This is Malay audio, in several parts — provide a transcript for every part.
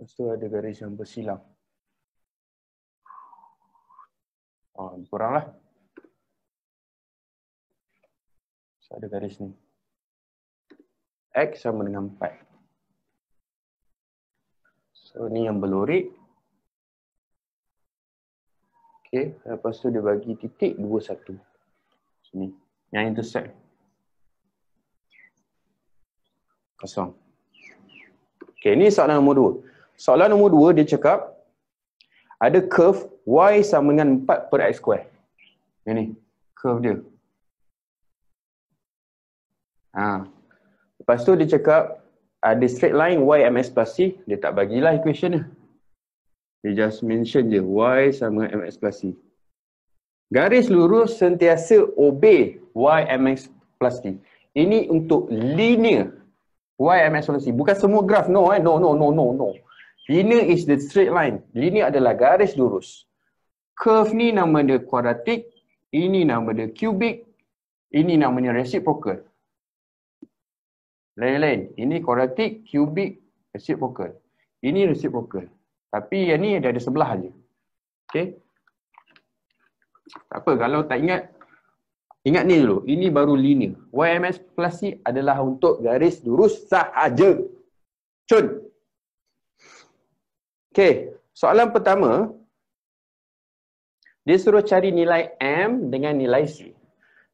Lepas tu ada garis yang bersilang. Oh, ah, kuranglah. So, ada garis ni. X sama dengan 4. So, ni yang berlurik. Okay, lepas tu dia bagi titik 2, 1. Sini. Yang intersect. Kosong. Okay, ni soalan nombor 2. Soalan nombor dua dia cakap ada curve y sama dengan 4 per x square. Yang ni, curve dia. Ha. Lepas tu dia cakap ada straight line y mx plus c. Dia tak bagilah equation dia. Dia just mention je y sama dengan mx plus c. Garis lurus sentiasa obey y mx plus c. Ini untuk linear y mx plus c. Bukan semua graf. No, eh? no, no, no, no, no. Linear is the straight line. Linear adalah garis lurus. Curve ni nama dia kuadratik. Ini nama dia cubic. Ini nama namanya reciprocal. Lain-lain. Ini quadratic, cubic, reciprocal. Ini reciprocal. Tapi yang ni dia ada sebelah je. Okay. Tak apa kalau tak ingat. Ingat ni dulu. Ini baru linear. YMS plus C adalah untuk garis lurus sahaja. Cun. Cun. Okay, soalan pertama Dia suruh cari nilai M dengan nilai C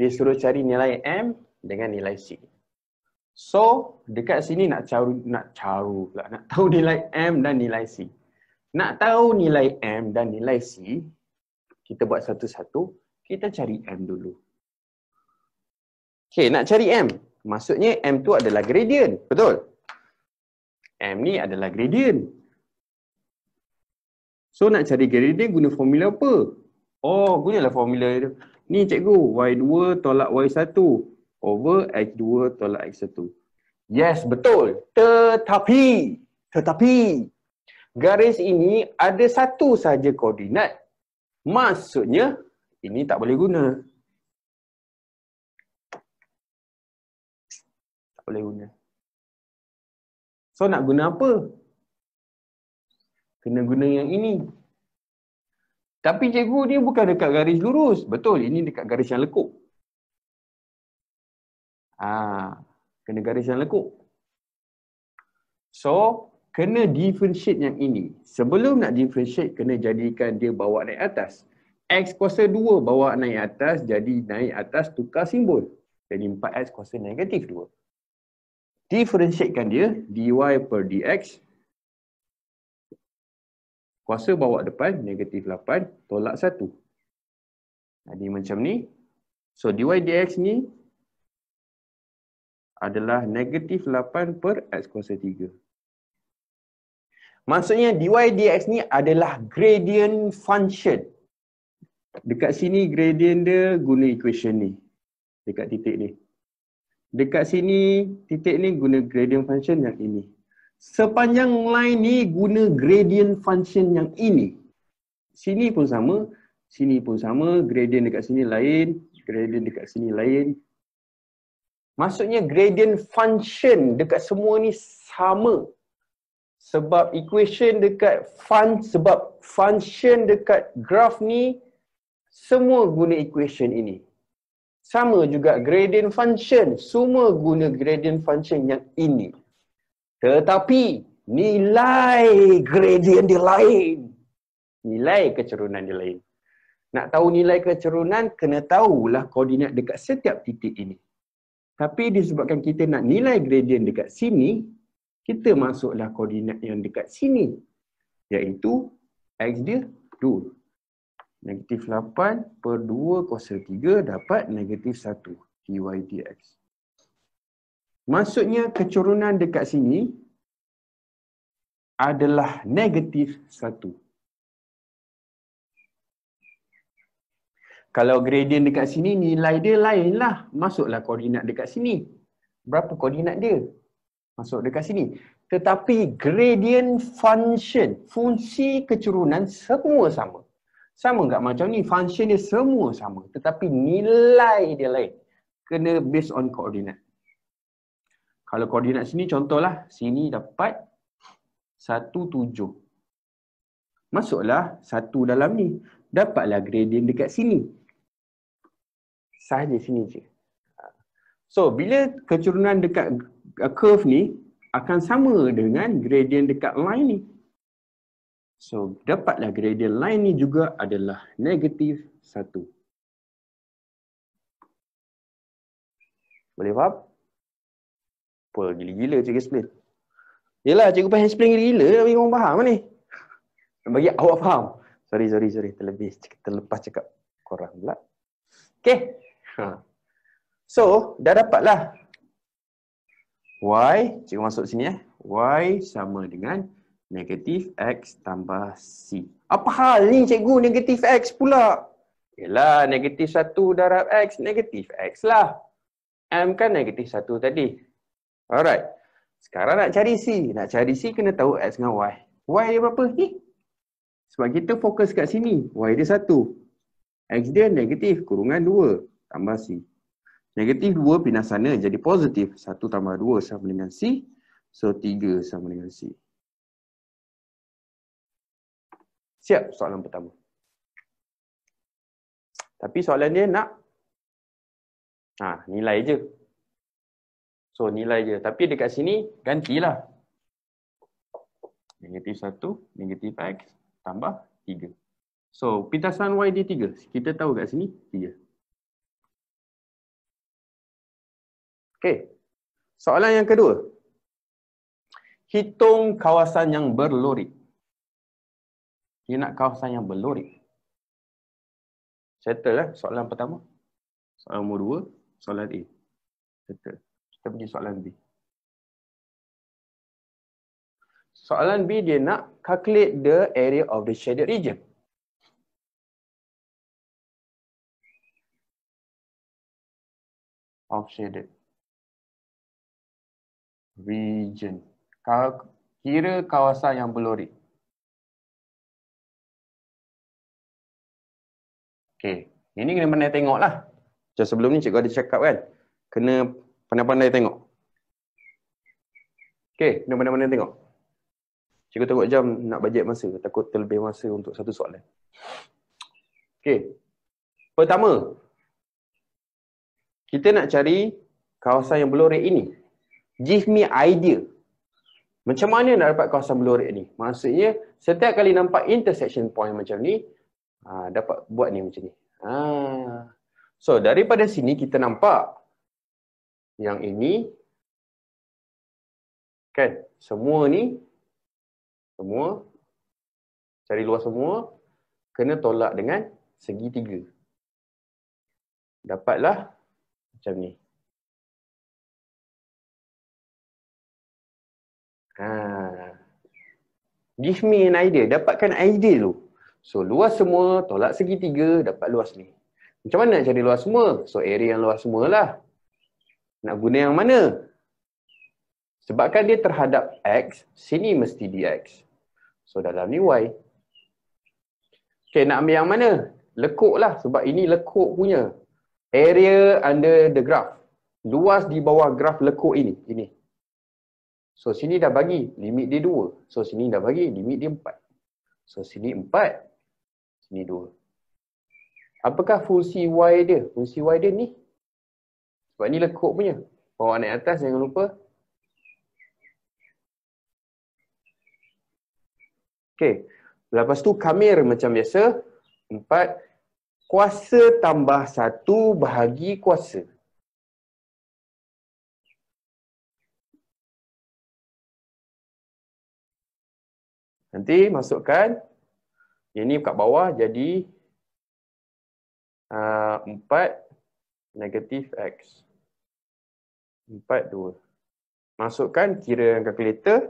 Dia suruh cari nilai M dengan nilai C So, dekat sini nak caru, nak caru pula Nak tahu nilai M dan nilai C Nak tahu nilai M dan nilai C Kita buat satu-satu Kita cari M dulu Okay, nak cari M Maksudnya M tu adalah gradient, betul? M ni adalah gradient So nak cari gradient guna formula apa? Oh guna lah formula dia. Ni cikgu y2 tolak y1 over x2 tolak x1. Yes betul. Tetapi tetapi garis ini ada satu saja koordinat. Maksudnya ini tak boleh guna. Tak boleh guna. So nak guna apa? kena guna yang ini. Tapi cikgu ni bukan dekat garis lurus. Betul, ini dekat garis yang lekuk. Ah, kena garis yang lekuk. So, kena differentiate yang ini. Sebelum nak differentiate, kena jadikan dia bawa naik atas. X kuasa 2 bawa naik atas, jadi naik atas tukar simbol. Jadi 4X kuasa negatif 2. Differentiatekan dia, dy per dx kuasa bawa depan negatif 8 tolak 1. Jadi macam ni. So dy dx ni adalah negatif 8 per x kuasa 3. Maksudnya dy dx ni adalah gradient function. Dekat sini gradient dia guna equation ni. Dekat titik ni. Dekat sini titik ni guna gradient function yang ini sepanjang line ni guna gradient function yang ini sini pun sama sini pun sama gradient dekat sini lain gradient dekat sini lain maksudnya gradient function dekat semua ni sama sebab equation dekat fun sebab function dekat graph ni semua guna equation ini sama juga gradient function semua guna gradient function yang ini tetapi nilai gradient dia lain. Nilai kecerunan dia lain. Nak tahu nilai kecerunan, kena tahulah koordinat dekat setiap titik ini. Tapi disebabkan kita nak nilai gradient dekat sini, kita masuklah koordinat yang dekat sini. Iaitu x dia 2. Negatif 8 per 2 kosa 3 dapat negatif 1. dy dx. Maksudnya kecurunan dekat sini adalah negatif satu. Kalau gradient dekat sini nilai dia lainlah. Masuklah koordinat dekat sini. Berapa koordinat dia? Masuk dekat sini. Tetapi gradient function, fungsi kecurunan semua sama. Sama enggak macam ni? Function dia semua sama. Tetapi nilai dia lain. Kena based on koordinat. Kalau koordinat sini contohlah sini dapat 1 7. Masuklah 1 dalam ni. Dapatlah gradient dekat sini. Sahaja sini je. So bila kecurunan dekat curve ni akan sama dengan gradient dekat line ni. So dapatlah gradient line ni juga adalah negatif 1. Boleh faham? Apa gila-gila cikgu explain. Yelah cikgu pun explain gila-gila tapi orang faham kan ni. Bagi awak faham. Sorry, sorry, sorry. Terlebih, terlepas cakap korang pula. Okay. Ha. So, dah dapatlah. Y, cikgu masuk sini eh. Y sama dengan negatif X tambah C. Apa hal ni cikgu negatif X pula? Yelah, negatif satu darab X, negatif X lah. M kan negatif satu tadi. Alright. Sekarang nak cari C. Nak cari C kena tahu X dengan Y. Y dia berapa? Ni. Sebab kita fokus kat sini. Y dia 1. X dia negatif kurungan 2 tambah C. Negatif 2 pindah sana jadi positif. 1 tambah 2 sama dengan C. So 3 sama dengan C. Siap soalan pertama. Tapi soalan dia nak ha, nilai je. So nilai je. Tapi dekat sini gantilah. Negatif 1, negatif X tambah 3. So pintasan Y dia 3. Kita tahu kat sini 3. Okay. Soalan yang kedua. Hitung kawasan yang berlorik. Dia nak kawasan yang berlorik. Settle lah soalan pertama. Soalan nombor 2. Soalan A. Settle. Kita pergi soalan B. Soalan B dia nak calculate the area of the shaded region. Of shaded. Region. Kira kawasan yang blurry. Okay. Ini kena pandai tengok lah. Macam sebelum ni cikgu ada cakap kan. Kena pandai-pandai tengok. Okey, dia pandai-pandai tengok. Cikgu tengok jam nak bajet masa, takut terlebih masa untuk satu soalan. Okey. Pertama, kita nak cari kawasan yang blue rate ini. Give me idea. Macam mana nak dapat kawasan blue rate ni? Maksudnya, setiap kali nampak intersection point macam ni, ah, dapat buat ni macam ni. Ah. So, daripada sini kita nampak yang ini kan semua ni semua cari luas semua kena tolak dengan segitiga dapatlah macam ni ha give me an idea dapatkan idea tu so luas semua tolak segitiga dapat luas ni macam mana nak cari luas semua so area yang luas semua lah. Nak guna yang mana? Sebabkan dia terhadap X, sini mesti DX. So dalam ni Y. Okay, nak ambil yang mana? Lekuk lah sebab ini lekuk punya. Area under the graph. Luas di bawah graf lekuk ini. ini. So sini dah bagi, limit dia 2. So sini dah bagi, limit dia 4. So sini 4, sini 2. Apakah fungsi Y dia? Fungsi Y dia ni, sebab ni lekuk lah punya. Bawa naik atas jangan lupa. Okey. Lepas tu kamir macam biasa. Empat. Kuasa tambah satu bahagi kuasa. Nanti masukkan ini ni kat bawah jadi uh, 4 negatif X. 4, 2 Masukkan, kira dengan kalkulator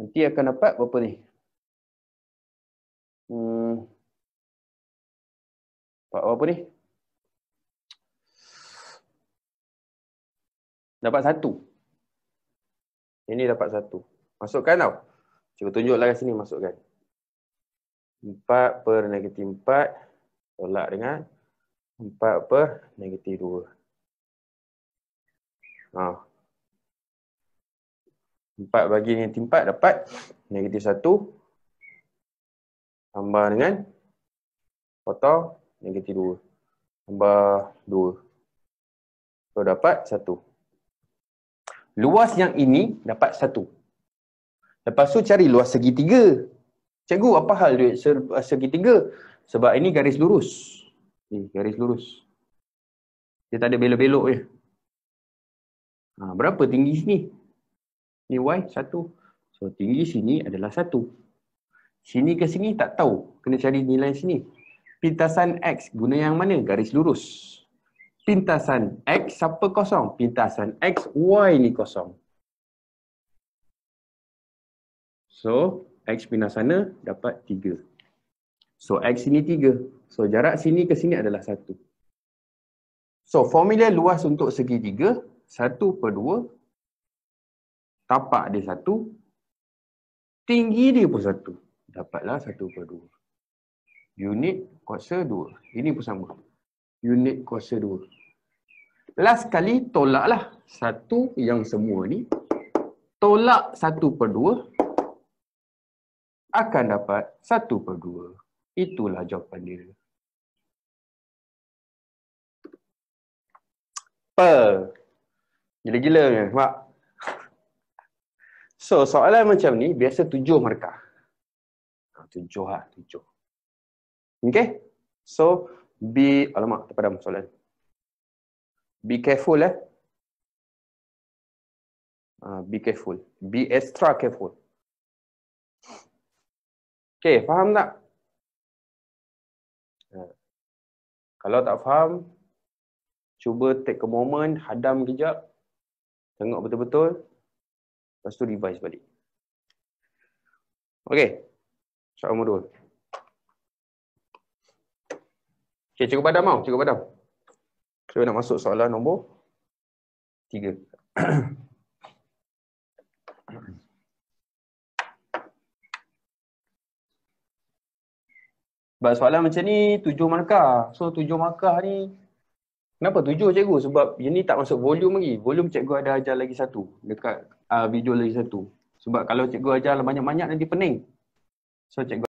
Nanti akan dapat berapa ni? Hmm. Dapat berapa ni? Dapat satu. Ini dapat satu. Masukkan tau Cuba tunjuklah kat sini masukkan 4 per negatif 4 Tolak dengan 4 per negatif 2 ha. Empat bagi negatif empat dapat negatif satu Tambah dengan Potong negatif dua Tambah dua So dapat satu Luas yang ini dapat satu Lepas tu cari luas segitiga Cikgu apa hal duit segitiga Sebab ini garis lurus Ni garis lurus Dia tak ada belok-belok je Ha, berapa tinggi sini? Ni y, satu. So tinggi sini adalah satu. Sini ke sini tak tahu. Kena cari nilai sini. Pintasan x guna yang mana? Garis lurus. Pintasan x siapa kosong? Pintasan x, y ni kosong. So x pindah sana dapat tiga. So x sini tiga. So jarak sini ke sini adalah satu. So formula luas untuk segi tiga satu per dua. Tapak dia satu. Tinggi dia pun satu. Dapatlah satu per dua. Unit kuasa dua. Ini pun sama. Unit kuasa dua. Last kali tolaklah satu yang semua ni. Tolak satu per dua. Akan dapat satu per dua. Itulah jawapan dia. Per. Gila-gila ni, nampak? So, soalan macam ni, biasa tujuh markah. Ah, tujuh lah, tujuh. Okay? So, be, alamak, terpadam soalan. Be careful eh. Uh, be careful. Be extra careful. Okay, faham tak? Uh, kalau tak faham, cuba take a moment, hadam kejap. Tengok betul-betul. Lepas tu revise balik. Okay. Soal nombor dua. Okay, cukup padam mau, Cukup padam. Saya nak masuk soalan nombor tiga. Sebab soalan macam ni tujuh markah. So tujuh markah ni Kenapa? Tujuh cikgu sebab yang ni tak masuk volume lagi. Volume cikgu ada ajar lagi satu dekat uh, video lagi satu. Sebab kalau cikgu ajar lah banyak-banyak nanti pening. So cikgu